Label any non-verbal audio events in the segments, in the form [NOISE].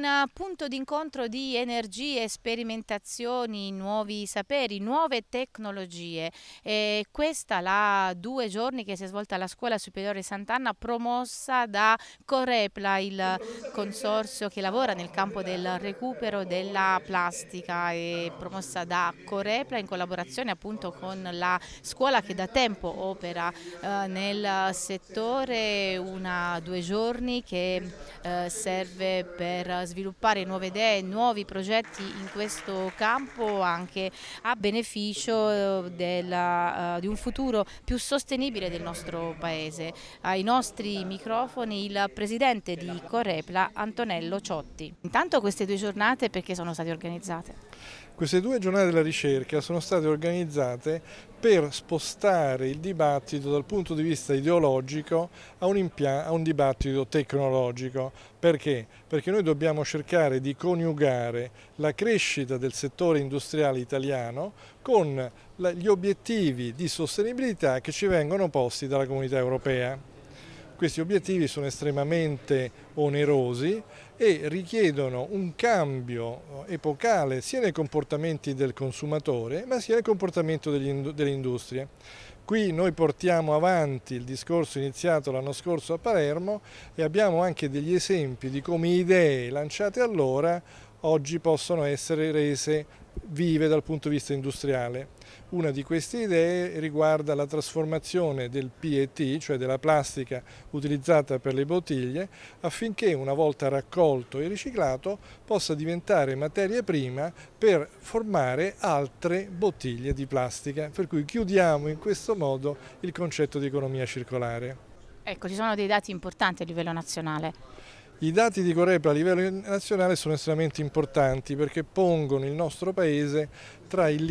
un eh, punto d'incontro di energie, sperimentazioni, nuovi saperi, nuove tecnologie. E questa la due giorni che si è svolta alla Scuola Superiore Sant'Anna, promossa da Corepla, il consorzio che lavora nel campo del recupero della plastica e promossa da Corepla in collaborazione appunto con la scuola che da tempo opera eh, nel settore, una due giorni che eh, serve per sviluppare nuove idee, nuovi progetti in questo campo anche a beneficio eh, della, uh, di un futuro più sostenibile del nostro Paese. Ai nostri microfoni il Presidente di Correpla, Antonello Ciotti. Intanto queste due giornate perché sono state organizzate? Queste due giornate della ricerca sono state organizzate per spostare il dibattito dal punto di vista ideologico a un, a un, dibattito tecnologico. Perché? Perché noi dobbiamo cercare di coniugare la crescita del settore industriale italiano con gli obiettivi di sostenibilità che ci vengono posti dalla comunità europea. Questi obiettivi sono estremamente onerosi e richiedono un cambio eh, epocale sia nei comportamenti del consumatore ma sia nel comportamento dell'industria. Qui noi portiamo avanti il discorso iniziato l'anno scorso a Palermo e abbiamo anche degli esempi di come idee lanciate allora oggi possono essere rese vive dal punto di vista industriale. Una di queste idee riguarda la trasformazione del PET, cioè della plastica utilizzata per le bottiglie, affinché una volta raccolto e riciclato possa diventare materia prima per formare altre bottiglie di plastica. Per cui chiudiamo in questo modo il concetto di economia circolare. Ecco, ci sono dei dati importanti a livello nazionale. I dati di Corepa a livello nazionale sono estremamente importanti perché pongono il nostro paese tra il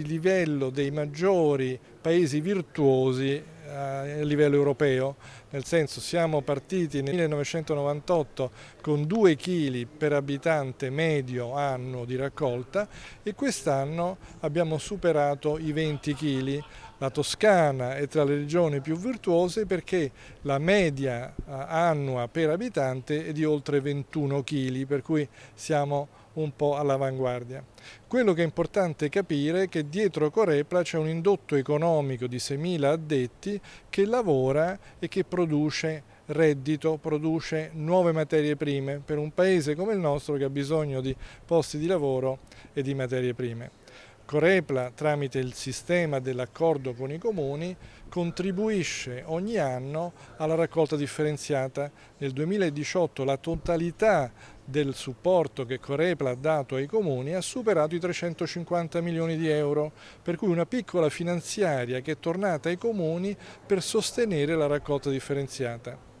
livello dei maggiori paesi virtuosi eh, a livello europeo, nel senso siamo partiti nel 1998 con 2 kg per abitante medio anno di raccolta e quest'anno abbiamo superato i 20 kg la Toscana è tra le regioni più virtuose perché la media eh, annua per abitante è di oltre 21 kg, per cui siamo un po' all'avanguardia. Quello che è importante capire è che dietro Corepla c'è un indotto economico di 6.000 addetti che lavora e che produce reddito, produce nuove materie prime per un paese come il nostro che ha bisogno di posti di lavoro e di materie prime. Corepla, tramite il sistema dell'accordo con i comuni, contribuisce ogni anno alla raccolta differenziata. Nel 2018 la totalità del supporto che Corepla ha dato ai comuni ha superato i 350 milioni di euro, per cui una piccola finanziaria che è tornata ai comuni per sostenere la raccolta differenziata.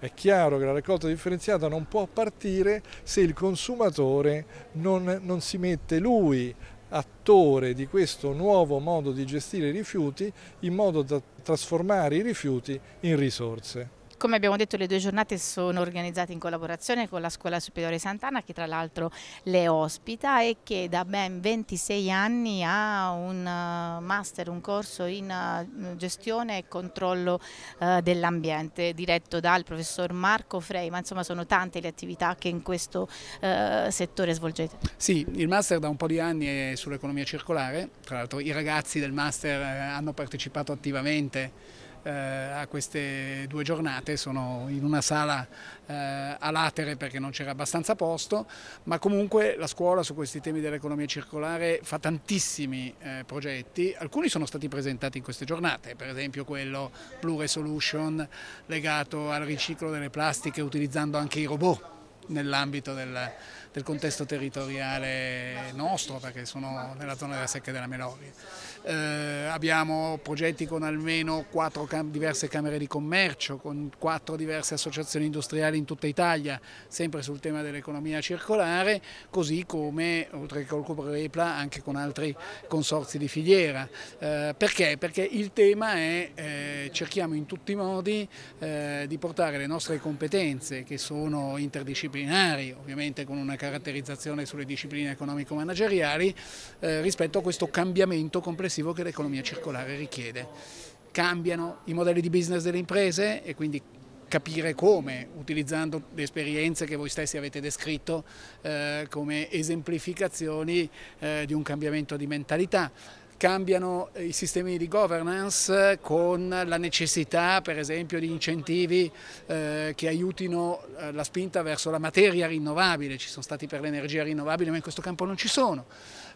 È chiaro che la raccolta differenziata non può partire se il consumatore non, non si mette lui attore di questo nuovo modo di gestire i rifiuti in modo da trasformare i rifiuti in risorse. Come abbiamo detto le due giornate sono organizzate in collaborazione con la Scuola Superiore Sant'Anna che tra l'altro le ospita e che da ben 26 anni ha un eh, master, un corso in eh, gestione e controllo eh, dell'ambiente diretto dal professor Marco Frey, ma insomma sono tante le attività che in questo settore svolgete. Sì, il master da un po' di anni è sull'economia circolare, tra l'altro i ragazzi del master hanno partecipato attivamente eh, a queste due giornate, sono in una sala eh, a latere perché non c'era abbastanza posto, ma comunque la scuola su questi temi dell'economia circolare fa tantissimi eh, progetti, alcuni sono stati presentati in queste giornate, per esempio quello Blue Resolution legato al riciclo delle plastiche utilizzando anche i robot nell'ambito del, del, contesto territoriale nostro, perché sono nella zona della Secca della Meloria eh, abbiamo progetti con almeno quattro cam diverse camere di commercio, con quattro diverse associazioni industriali in tutta Italia, sempre sul tema dell'economia circolare, così come oltre che col Cuprepla anche con altri consorzi di filiera. Eh, perché? Perché il tema è eh, cerchiamo in tutti i modi eh, di portare le nostre competenze che sono interdisciplinari, ovviamente con una caratterizzazione sulle discipline economico-manageriali, eh, rispetto a questo cambiamento complessivo complessivo che l'economia circolare richiede. Cambiano i modelli di business delle imprese e quindi capire come, utilizzando le esperienze che voi stessi avete descritto eh, come esemplificazioni eh, di un cambiamento di mentalità. Cambiano i sistemi di governance con la necessità per esempio di incentivi eh, che aiutino eh, la spinta verso la materia rinnovabile, ci sono stati per l'energia rinnovabile ma in questo campo non ci sono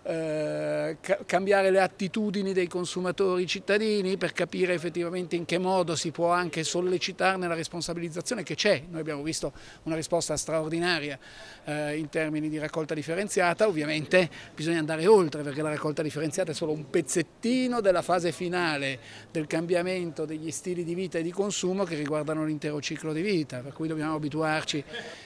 eh, cambiare le attitudini dei consumatori cittadini per capire effettivamente in che modo si può anche sollecitarne la responsabilizzazione che c'è. Noi abbiamo visto una risposta straordinaria eh, in termini di raccolta differenziata, ovviamente bisogna andare oltre perché la raccolta differenziata è solo un pezzettino della fase finale del cambiamento degli stili di vita e di consumo che riguardano l'intero ciclo di vita, per cui dobbiamo abituarci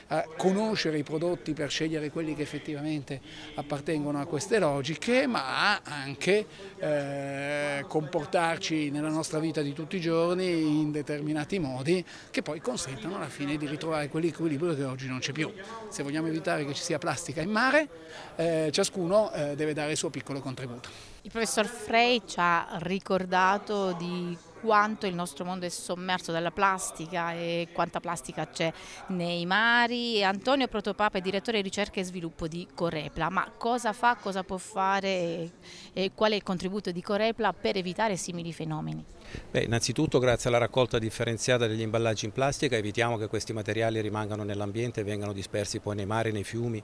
a conoscere i prodotti per scegliere quelli che effettivamente appartengono a queste logiche logiche, ma anche eh, comportarci nella nostra vita di tutti i giorni in determinati modi che poi consentono alla fine di ritrovare quell'equilibrio che oggi non c'è più. Se vogliamo evitare che ci sia plastica in mare, eh, ciascuno eh, deve dare il suo piccolo contributo. Il professor Frey ci ha ricordato di quanto il nostro mondo è sommerso dalla plastica e quanta plastica c'è nei mari. Antonio Protopapa è direttore di ricerca e sviluppo di Corepla, ma cosa fa, cosa può fare e, e qual è il contributo di Corepla per evitare simili fenomeni? Beh, innanzitutto grazie alla raccolta differenziata degli imballaggi in plastica evitiamo che questi materiali rimangano nell'ambiente e vengano dispersi poi nei mari, nei fiumi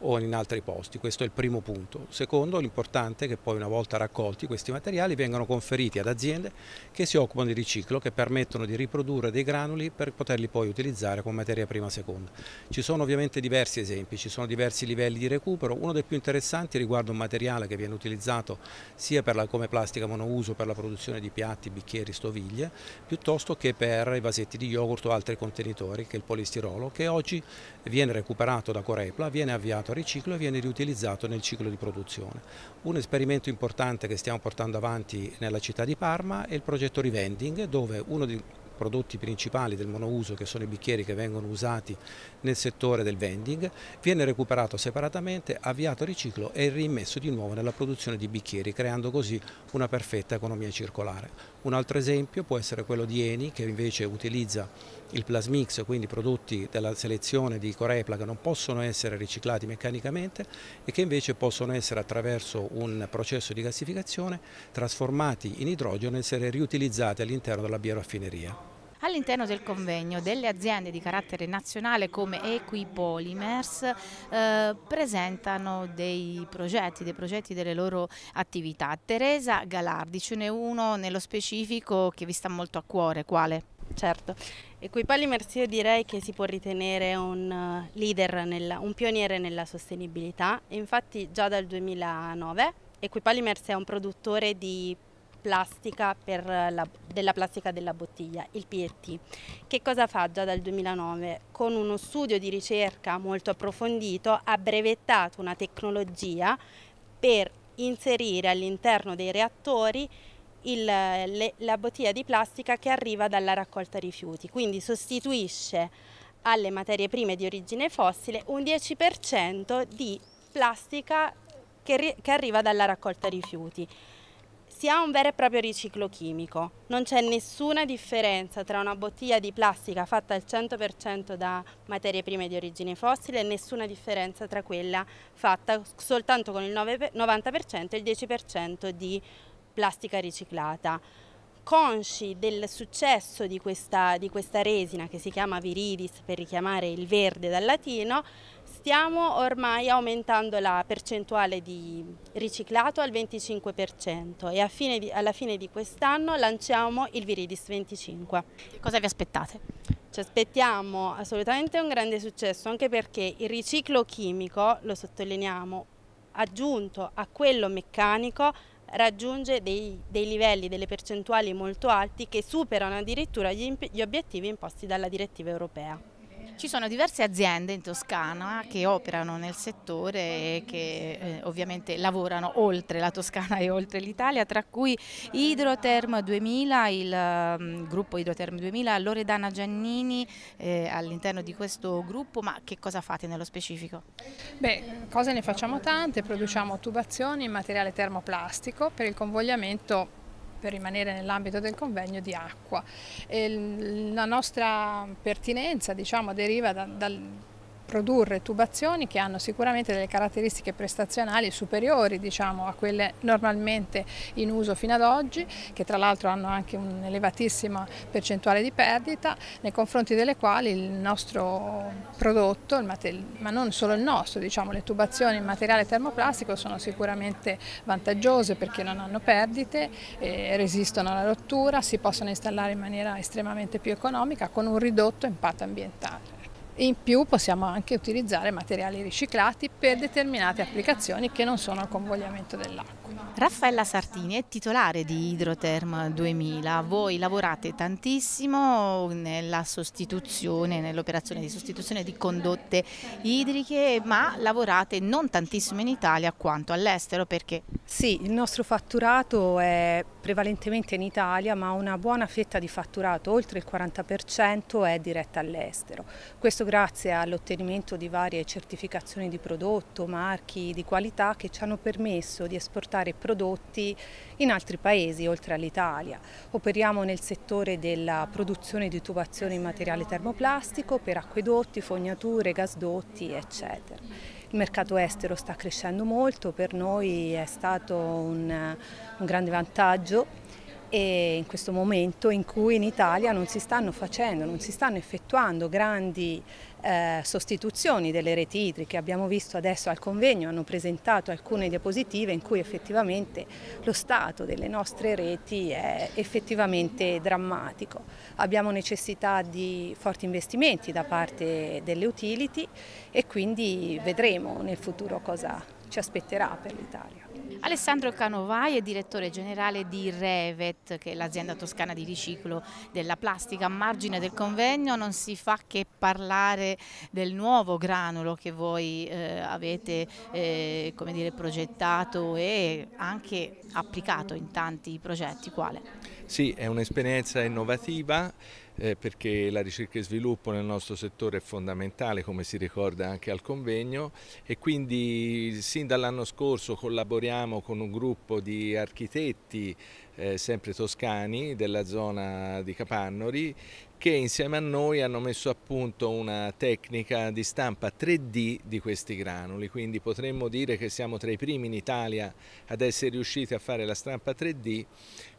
o in altri posti, questo è il primo punto. Secondo, l'importante è che poi una volta raccolti questi materiali vengano conferiti ad aziende che si occupano occupano di riciclo che permettono di riprodurre dei granuli per poterli poi utilizzare come materia prima seconda. Ci sono ovviamente diversi esempi, ci sono diversi livelli di recupero, uno dei più interessanti riguarda un materiale che viene utilizzato sia la, come plastica monouso per la produzione di piatti, bicchieri, stoviglie, piuttosto che per i vasetti di yogurt o altri contenitori che è il polistirolo che oggi viene recuperato da Corepla, viene avviato a riciclo e viene riutilizzato nel ciclo di produzione. Un esperimento importante che stiamo portando avanti nella città di Parma è il progetto Rivera vending dove uno dei prodotti principali del monouso che sono i bicchieri che vengono usati nel settore del vending viene recuperato separatamente, avviato al riciclo e rimesso di nuovo nella produzione di bicchieri creando così una perfetta economia circolare. Un altro esempio può essere quello di Eni che invece utilizza il plasmix, quindi prodotti della selezione di Corepla che non possono essere riciclati meccanicamente e che invece possono essere attraverso un processo di gassificazione trasformati in idrogeno e essere riutilizzati all'interno della bioraffineria. All'interno del convegno delle aziende di carattere nazionale come Equipolymers eh, presentano dei progetti, dei progetti delle loro attività. Teresa Galardi, ce n'è uno nello specifico che vi sta molto a cuore, quale? Certo, Equipolymers io direi che si può ritenere un eh, leader, nella, un pioniere nella sostenibilità, infatti già dal 2009 Equipolymers è un produttore di plastica la, della plastica della bottiglia, il PET. Che cosa fa già dal 2009? Con uno studio di ricerca molto approfondito ha brevettato una tecnologia per inserire all'interno dei reattori il, le, la bottiglia di plastica che arriva dalla raccolta rifiuti, quindi sostituisce alle materie prime di origine fossile un 10% di plastica che, che, arriva dalla raccolta rifiuti si ha un vero e proprio riciclo chimico. Non c'è nessuna differenza tra una bottiglia di plastica fatta al 100% da materie prime di origine fossile e nessuna differenza tra quella fatta soltanto con il 90% e il 10% di plastica riciclata consci del successo di questa, di questa, resina che si chiama viridis per richiamare il verde dal latino, stiamo ormai aumentando la percentuale di riciclato al 25% e fine di, alla fine di quest'anno lanciamo il Viridis 25. Cosa vi aspettate? Ci aspettiamo assolutamente un grande successo anche perché il riciclo chimico, lo sottolineiamo, aggiunto a quello meccanico raggiunge dei, dei, livelli, delle percentuali molto alti che superano addirittura gli, gli obiettivi imposti dalla direttiva europea. Ci sono diverse aziende in Toscana che operano nel settore e che eh, ovviamente lavorano oltre la Toscana [LAUGHS] e oltre l'Italia, tra cui Idroterm 2000, il um, gruppo Idroterm 2000, Loredana Giannini eh, all'interno di questo gruppo, ma che cosa fate nello specifico? Beh, cose ne facciamo tante, produciamo tubazioni in materiale termoplastico per il convogliamento per rimanere nell'ambito del convegno, di acqua. E la nostra pertinenza diciamo, deriva da, dal produrre tubazioni che hanno sicuramente delle caratteristiche prestazionali superiori diciamo, a quelle normalmente in uso fino ad oggi, che tra l'altro hanno anche un'elevatissima percentuale di perdita, nei confronti delle quali il nostro prodotto, il ma non solo il nostro, diciamo, le tubazioni in materiale termoplastico sono sicuramente vantaggiose perché non hanno perdite, eh, resistono alla rottura, si possono installare in maniera estremamente più economica con un ridotto impatto ambientale. In più possiamo anche utilizzare materiali riciclati per determinate applicazioni che non sono al convogliamento dell'acqua. Raffaella Sartini è titolare di Hydrotherm 2000. Voi lavorate tantissimo nella sostituzione, nell'operazione di sostituzione di condotte idriche, ma lavorate non tantissimo in Italia quanto all'estero perché? Sì, il nostro fatturato è prevalentemente in Italia, ma una buona fetta di fatturato, oltre il 40%, è diretta all'estero. Questo grazie all'ottenimento di varie certificazioni di prodotto, marchi di qualità che ci hanno permesso di esportare prodotti in altri paesi oltre all'Italia. Operiamo nel settore della produzione di tubazioni in materiale termoplastico per acquedotti, fognature, gasdotti, eccetera. Il mercato estero sta crescendo molto, per noi è stato un, un grande vantaggio e in questo momento in cui in Italia non si stanno facendo, non si stanno effettuando grandi eh, sostituzioni delle reti idriche. Abbiamo visto adesso al convegno, hanno presentato alcune diapositive in cui effettivamente lo stato delle nostre reti è effettivamente drammatico. Abbiamo necessità di forti investimenti da parte delle utility e quindi vedremo nel futuro cosa ci aspetterà per l'Italia. Alessandro Canovai è direttore generale di Revet, che è l'azienda toscana di riciclo della plastica. A margine del convegno non si fa che parlare del nuovo granulo che voi eh, avete eh, dire, progettato e anche applicato in tanti progetti. Quale? Sì, è un'esperienza innovativa eh, perché la ricerca e sviluppo nel nostro settore è fondamentale come si ricorda anche al convegno e quindi sin dall'anno scorso collaboriamo con un gruppo di architetti eh, sempre toscani della zona di Capannori che insieme a noi hanno messo a punto una tecnica di stampa 3D di questi granuli, quindi potremmo dire che siamo tra i primi in Italia ad essere riusciti a fare la stampa 3D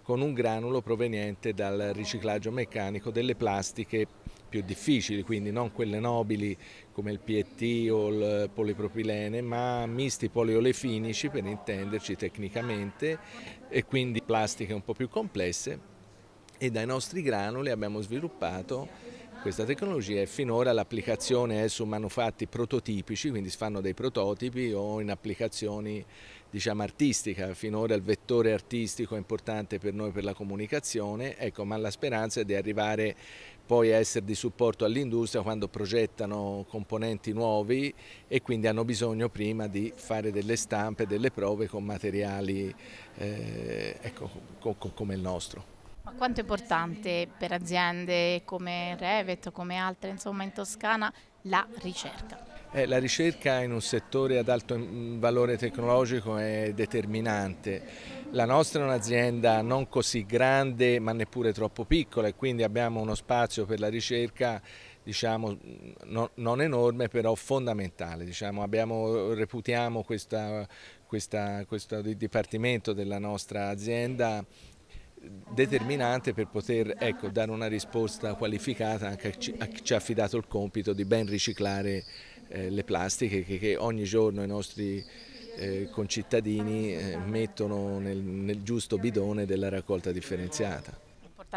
con un granulo proveniente dal riciclaggio meccanico delle plastiche più difficili, quindi non quelle nobili come il PET o il polipropilene, ma misti poliolefinici per intenderci tecnicamente e quindi plastiche un po' più complesse e dai nostri granuli abbiamo sviluppato questa tecnologia e finora l'applicazione è su manufatti prototipici, quindi si fanno dei prototipi o in applicazioni diciamo artistica, finora il vettore artistico è importante per noi per la comunicazione, ecco, ma la speranza è di arrivare poi a essere di supporto all'industria quando progettano componenti nuovi e quindi hanno bisogno prima di fare delle stampe, delle prove con materiali eh, ecco, come il nostro. Ma quanto è importante per aziende come Revet, come altre insomma in Toscana, la ricerca? Eh, la ricerca in un settore ad alto mm, valore tecnologico è determinante. La nostra è un'azienda non così grande ma neppure troppo piccola e quindi abbiamo uno spazio per la ricerca diciamo, mm, no, non enorme però fondamentale. Diciamo, abbiamo, reputiamo questa, questa, questo dipartimento della nostra azienda determinante per poter ecco, dare una risposta qualificata anche a chi ci ha affidato il compito di ben riciclare eh, le plastiche che, che, ogni giorno i nostri eh, concittadini eh, mettono nel, nel giusto bidone della raccolta differenziata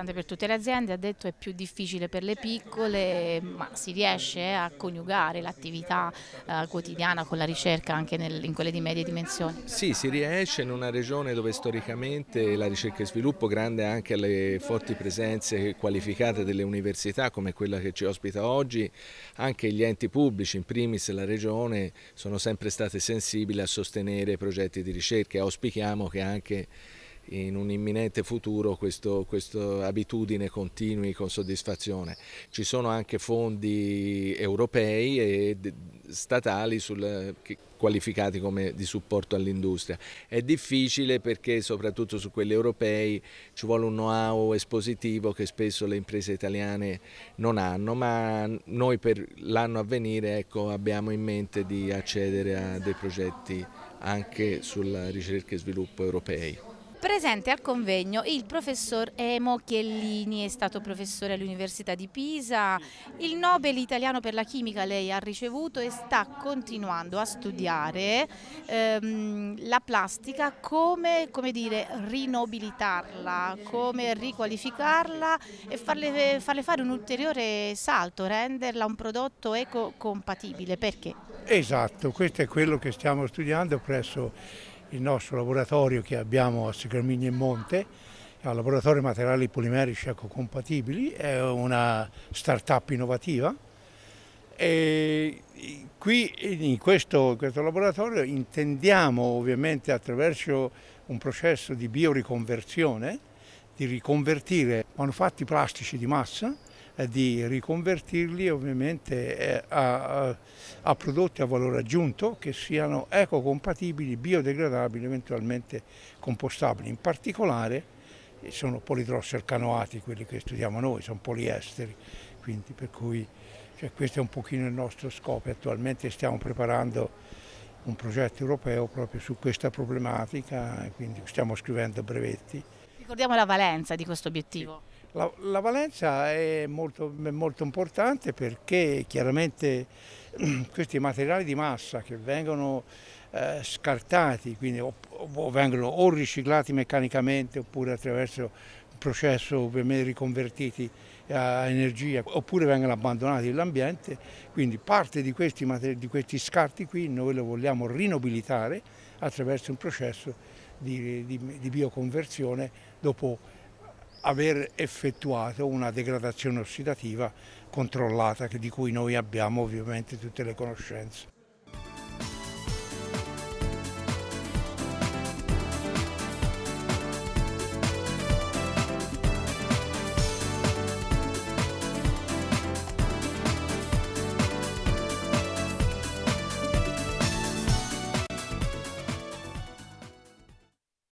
importante per tutte le aziende, ha detto è più difficile per le piccole, ma si riesce a coniugare l'attività eh, quotidiana con la ricerca anche nel, in quelle di medie dimensioni? Sì, si riesce in una regione dove storicamente la ricerca e sviluppo, grande anche alle forti presenze qualificate delle università come quella che ci ospita oggi, anche gli enti pubblici, in primis la regione, sono sempre state sensibili a sostenere progetti di ricerca e auspichiamo che anche in un imminente futuro questa abitudine continui con soddisfazione. Ci sono anche fondi europei e statali sul, qualificati come di supporto all'industria. È difficile perché soprattutto su quelli europei ci vuole un know-how espositivo che spesso le imprese italiane non hanno, ma noi per l'anno a venire ecco, abbiamo in mente di accedere a dei progetti anche sulla ricerca e sviluppo europei. Presente al convegno il professor Emo Chiellini, è stato professore all'Università di Pisa, il Nobel italiano per la chimica lei ha ricevuto e sta continuando a studiare ehm, la plastica, come, come dire, rinobilitarla, come riqualificarla e farle, farle fare un ulteriore salto, renderla un prodotto ecocompatibile. Perché? Esatto, questo è quello che stiamo studiando presso il nostro laboratorio che abbiamo a Sigarmigna in Monte, al laboratorio materiali polimerici ecocompatibili, è una start-up innovativa. E qui in questo, in questo laboratorio intendiamo ovviamente attraverso un processo di bioriconversione di riconvertire manufatti plastici di massa eh, di riconvertirli ovviamente eh, a, a prodotti a valore aggiunto che siano ecocompatibili, biodegradabili, eventualmente compostabili. In particolare eh, sono politrosser canoati quelli che studiamo noi, sono poliesteri, quindi per cui cioè, questo è un pochino il nostro scopo. Attualmente stiamo preparando un progetto europeo proprio su questa problematica, quindi stiamo scrivendo brevetti. Ricordiamo la valenza di questo obiettivo. La, la valenza è molto, molto, importante perché chiaramente [CLEARS THROAT] questi materiali di massa che vengono eh, scartati, quindi o, o vengono o riciclati meccanicamente oppure attraverso un processo per me riconvertiti a energia oppure vengono abbandonati nell'ambiente, quindi parte di questi, di questi, scarti qui noi lo vogliamo rinobilitare attraverso un processo di, di, di bioconversione dopo aver effettuato una degradazione ossidativa controllata di cui noi abbiamo ovviamente tutte le conoscenze.